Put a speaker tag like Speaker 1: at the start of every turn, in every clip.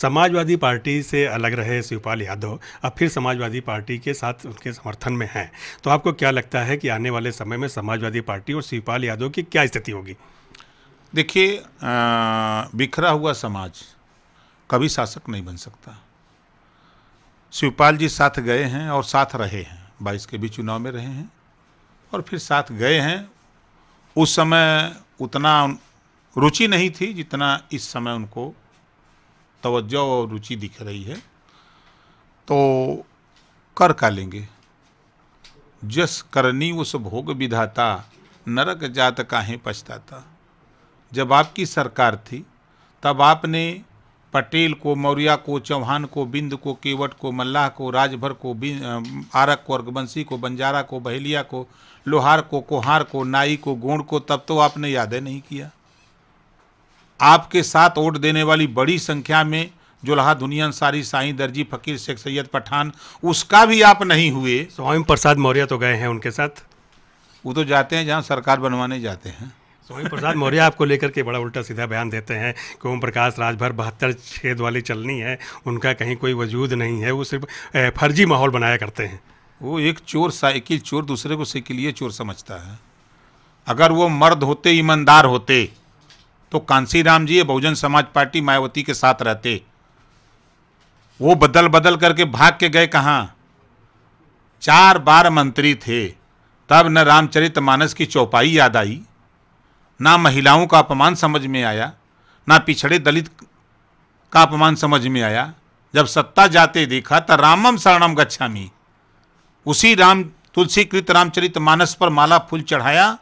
Speaker 1: Samajwadi party से अलग रहे शिवपाल यादव अब फिर समाजवादी पार्टी के साथ उनके समर्थन में हैं तो आपको क्या लगता है कि आने वाले समय में समाजवादी पार्टी और शिवपाल यादव की क्या स्थिति होगी देखिए बिखरा हुआ समाज
Speaker 2: कभी शासक नहीं बन सकता शिवपाल जी साथ गए हैं और साथ रहे हैं बाईस के भी चुनाव में रहे हैं और फिर साथ गए हैं उस समय उतना रुचि नहीं थी जितना इस समय उनको तवज्जो और रुचि दिख रही है तो कर का लेंगे जस करनी उस भोग विधाता नरक जात काहें पछताता जब आपकी सरकार थी तब आपने पटेल को मौर्या को चौहान को बिंद को केवट को मल्लाह को राजभर को आरक को अर्गवंशी को बंजारा को बहेलिया को लोहार को कोहार को नाई को गोंड को तब तो आपने यादें नहीं किया आपके साथ वोट देने वाली बड़ी संख्या में लहा दुनिया अंसारी साईं दर्जी फकीर शेख सैयद पठान उसका भी आप नहीं हुए
Speaker 1: स्वामी प्रसाद मौर्य तो गए हैं उनके साथ
Speaker 2: वो तो जाते हैं जहाँ सरकार बनवाने जाते हैं
Speaker 1: स्वामी प्रसाद मौर्य आपको लेकर के बड़ा उल्टा सीधा बयान देते हैं कि ओम प्रकाश राजभर बहत्तर छेद वाली चलनी है उनका कहीं कोई वजूद नहीं है वो सिर्फ फर्जी माहौल बनाया करते हैं
Speaker 2: वो एक चोर साइकिल चोर दूसरे को सिकिलिए चोर समझता है
Speaker 1: अगर वो मर्द होते
Speaker 2: ईमानदार होते तो कांसी राम जी बहुजन समाज पार्टी मायावती के साथ रहते वो बदल बदल करके भाग के गए कहाँ चार बार मंत्री थे तब न रामचरित मानस की चौपाई याद आई ना महिलाओं का अपमान समझ में आया ना पिछड़े दलित का अपमान समझ में आया जब सत्ता जाते देखा तो रामम शरणम गच्छामी उसी राम तुलसीकृत रामचरित मानस पर माला फूल चढ़ाया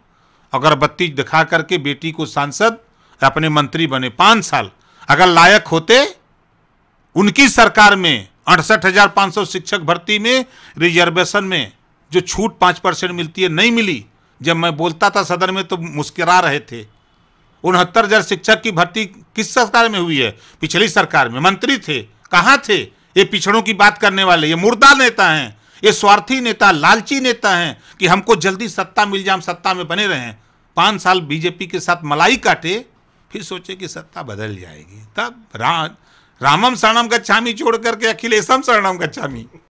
Speaker 2: अगरबत्ती दिखा करके बेटी को सांसद अपने मंत्री बने पांच साल अगर लायक होते उनकी सरकार में अड़सठ हजार सौ शिक्षक भर्ती में रिजर्वेशन में जो छूट पाँच परसेंट मिलती है नहीं मिली जब मैं बोलता था सदन में तो मुस्करा रहे थे उनहत्तर हजार शिक्षक की भर्ती किस सरकार में हुई है पिछली सरकार में मंत्री थे कहाँ थे ये पिछड़ों की बात करने वाले ये मुर्दा नेता हैं ये स्वार्थी नेता लालची नेता हैं कि हमको जल्दी सत्ता मिल जाए हम सत्ता में बने रहें पाँच साल बीजेपी के साथ मलाई काटे फिर सोचे कि सत्ता बदल जाएगी तब रा, रामम शरणम गच्छामी छोड़ करके अखिलेशम शरणम गच्छामी